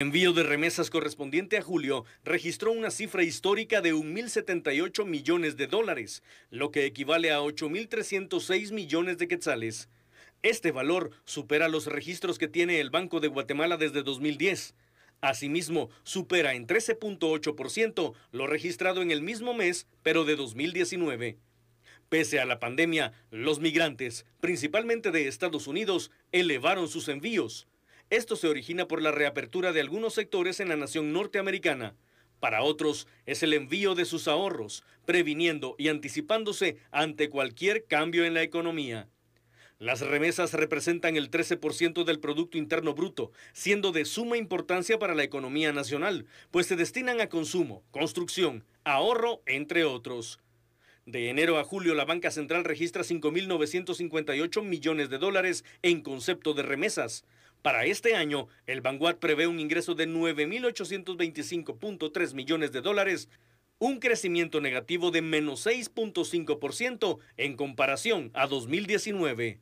Envío de remesas correspondiente a julio registró una cifra histórica de 1.078 millones de dólares, lo que equivale a 8.306 millones de quetzales. Este valor supera los registros que tiene el Banco de Guatemala desde 2010. Asimismo, supera en 13.8% lo registrado en el mismo mes, pero de 2019. Pese a la pandemia, los migrantes, principalmente de Estados Unidos, elevaron sus envíos. Esto se origina por la reapertura de algunos sectores en la nación norteamericana. Para otros es el envío de sus ahorros, previniendo y anticipándose ante cualquier cambio en la economía. Las remesas representan el 13% del Producto Interno Bruto, siendo de suma importancia para la economía nacional, pues se destinan a consumo, construcción, ahorro, entre otros. De enero a julio, la Banca Central registra 5.958 millones de dólares en concepto de remesas, para este año, el Vanguard prevé un ingreso de 9.825.3 millones de dólares, un crecimiento negativo de menos 6.5% en comparación a 2019.